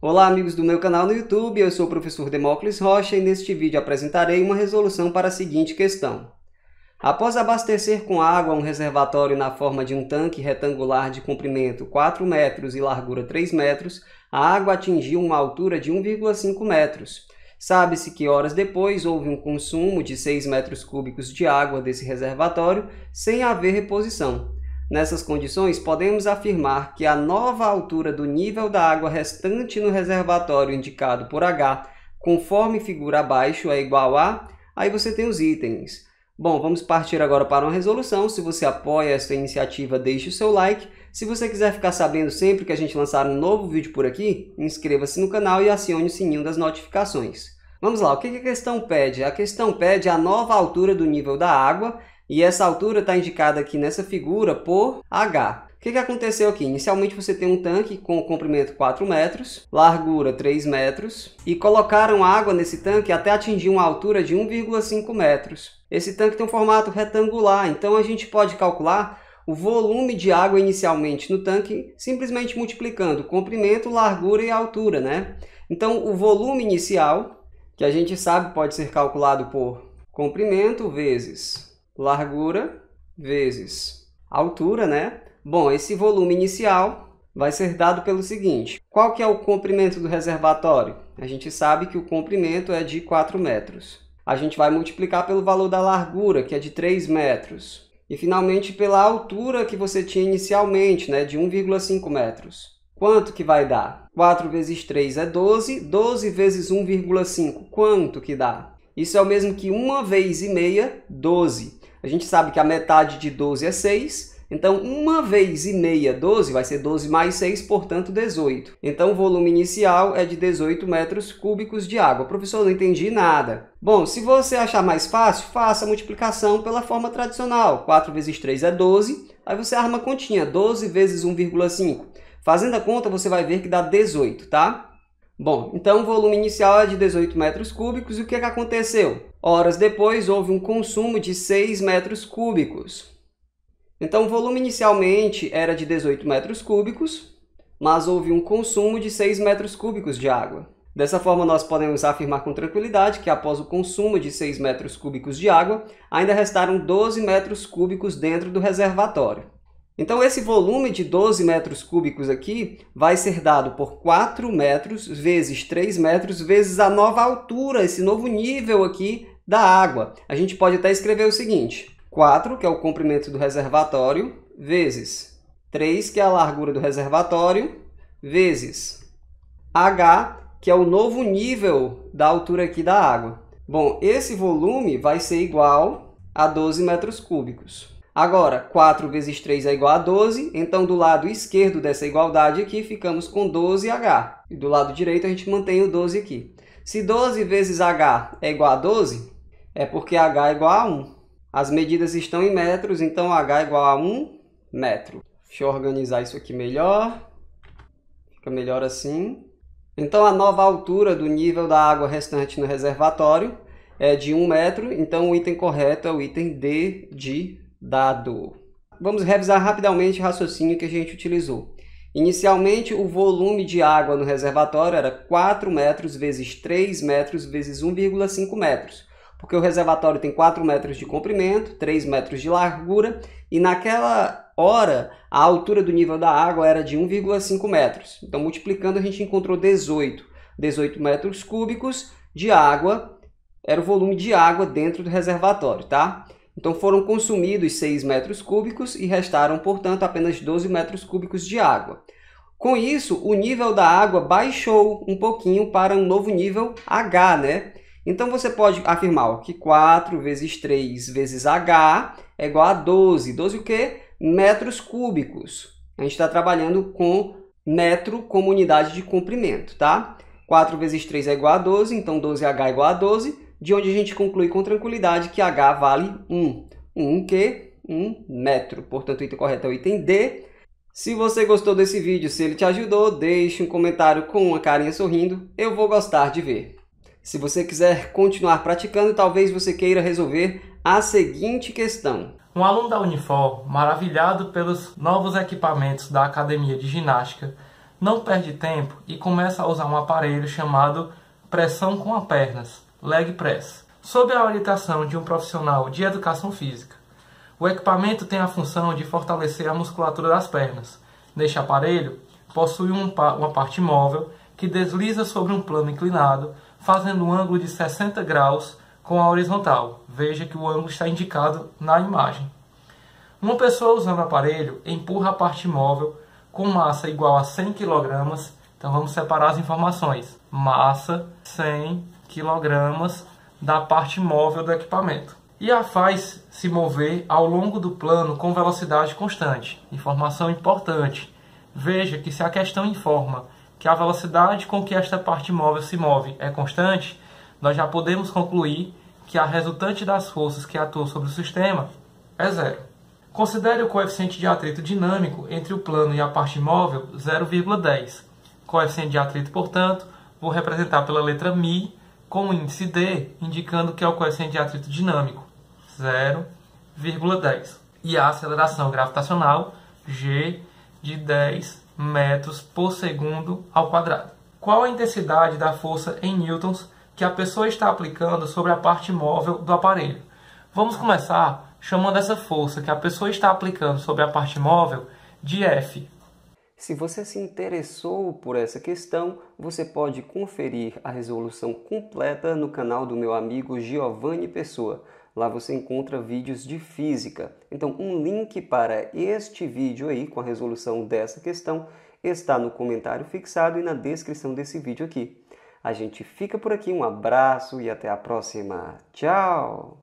Olá amigos do meu canal no YouTube, eu sou o professor Demócles Rocha e neste vídeo apresentarei uma resolução para a seguinte questão. Após abastecer com água um reservatório na forma de um tanque retangular de comprimento 4 metros e largura 3 metros, a água atingiu uma altura de 1,5 metros. Sabe-se que horas depois houve um consumo de 6 metros cúbicos de água desse reservatório sem haver reposição. Nessas condições, podemos afirmar que a nova altura do nível da água restante no reservatório indicado por H, conforme figura abaixo, é igual a... Aí você tem os itens. Bom, vamos partir agora para uma resolução. Se você apoia esta iniciativa, deixe o seu like. Se você quiser ficar sabendo sempre que a gente lançar um novo vídeo por aqui, inscreva-se no canal e acione o sininho das notificações. Vamos lá, o que a questão pede? A questão pede a nova altura do nível da água e essa altura está indicada aqui nessa figura por H. O que, que aconteceu aqui? Inicialmente você tem um tanque com comprimento 4 metros, largura 3 metros, e colocaram água nesse tanque até atingir uma altura de 1,5 metros. Esse tanque tem um formato retangular, então a gente pode calcular o volume de água inicialmente no tanque, simplesmente multiplicando comprimento, largura e altura, né? Então, o volume inicial, que a gente sabe pode ser calculado por comprimento vezes largura vezes altura, né? Bom, esse volume inicial vai ser dado pelo seguinte. Qual que é o comprimento do reservatório? A gente sabe que o comprimento é de 4 metros. A gente vai multiplicar pelo valor da largura, que é de 3 metros. E, finalmente, pela altura que você tinha inicialmente, né, de 1,5 metros. Quanto que vai dar? 4 vezes 3 é 12. 12 vezes 1,5, quanto que dá? Isso é o mesmo que 1 vez e meia, 12. A gente sabe que a metade de 12 é 6, então, 1 vez e meia, 12, vai ser 12 mais 6, portanto, 18. Então, o volume inicial é de 18 metros cúbicos de água. Professor, não entendi nada. Bom, se você achar mais fácil, faça a multiplicação pela forma tradicional. 4 vezes 3 é 12, aí você arma a continha, 12 vezes 1,5. Fazendo a conta, você vai ver que dá 18, tá? tá? Bom, então o volume inicial é de 18 metros cúbicos e o que, é que aconteceu? Horas depois houve um consumo de 6 metros cúbicos. Então o volume inicialmente era de 18 metros cúbicos, mas houve um consumo de 6 metros cúbicos de água. Dessa forma, nós podemos afirmar com tranquilidade que após o consumo de 6 metros cúbicos de água, ainda restaram 12 metros cúbicos dentro do reservatório. Então esse volume de 12 metros cúbicos aqui vai ser dado por 4 metros vezes 3 metros vezes a nova altura, esse novo nível aqui da água. A gente pode até escrever o seguinte, 4, que é o comprimento do reservatório, vezes 3, que é a largura do reservatório, vezes H, que é o novo nível da altura aqui da água. Bom, esse volume vai ser igual a 12 metros cúbicos. Agora, 4 vezes 3 é igual a 12, então do lado esquerdo dessa igualdade aqui, ficamos com 12h. E do lado direito a gente mantém o 12 aqui. Se 12 vezes h é igual a 12, é porque h é igual a 1. As medidas estão em metros, então h é igual a 1 metro. Deixa eu organizar isso aqui melhor. Fica melhor assim. Então, a nova altura do nível da água restante no reservatório é de 1 metro, então o item correto é o item D de dado. Vamos revisar rapidamente o raciocínio que a gente utilizou. Inicialmente, o volume de água no reservatório era 4 metros vezes 3 metros vezes 1,5 metros, porque o reservatório tem 4 metros de comprimento, 3 metros de largura, e naquela hora a altura do nível da água era de 1,5 metros. Então, multiplicando, a gente encontrou 18. 18 metros cúbicos de água era o volume de água dentro do reservatório, tá? Então foram consumidos 6 metros cúbicos e restaram, portanto, apenas 12 metros cúbicos de água. Com isso, o nível da água baixou um pouquinho para um novo nível H, né? Então você pode afirmar que 4 vezes 3 vezes H é igual a 12. 12 o quê? Metros cúbicos. A gente está trabalhando com metro como unidade de comprimento, tá? 4 vezes 3 é igual a 12, então 12H é igual a 12 de onde a gente conclui com tranquilidade que H vale 1. 1 que? 1 metro. Portanto, o item correto é o item D. Se você gostou desse vídeo, se ele te ajudou, deixe um comentário com uma carinha sorrindo. Eu vou gostar de ver. Se você quiser continuar praticando, talvez você queira resolver a seguinte questão. Um aluno da Unifor, maravilhado pelos novos equipamentos da Academia de Ginástica, não perde tempo e começa a usar um aparelho chamado pressão com as pernas leg press, sob a orientação de um profissional de educação física. O equipamento tem a função de fortalecer a musculatura das pernas. Neste aparelho, possui uma parte móvel que desliza sobre um plano inclinado, fazendo um ângulo de 60 graus com a horizontal. Veja que o ângulo está indicado na imagem. Uma pessoa usando o aparelho empurra a parte móvel com massa igual a 100 kg. Então vamos separar as informações. Massa 100 quilogramas da parte móvel do equipamento. E a faz se mover ao longo do plano com velocidade constante. Informação importante. Veja que se a questão informa que a velocidade com que esta parte móvel se move é constante, nós já podemos concluir que a resultante das forças que atuam sobre o sistema é zero. Considere o coeficiente de atrito dinâmico entre o plano e a parte móvel 0,10. Coeficiente de atrito, portanto, vou representar pela letra μ com o índice D, indicando que é o coeficiente de atrito dinâmico, 0,10. E a aceleração gravitacional, G, de 10 metros por segundo ao quadrado. Qual a intensidade da força em newtons que a pessoa está aplicando sobre a parte móvel do aparelho? Vamos começar chamando essa força que a pessoa está aplicando sobre a parte móvel de F, se você se interessou por essa questão, você pode conferir a resolução completa no canal do meu amigo Giovanni Pessoa. Lá você encontra vídeos de física. Então, um link para este vídeo aí com a resolução dessa questão está no comentário fixado e na descrição desse vídeo aqui. A gente fica por aqui, um abraço e até a próxima. Tchau!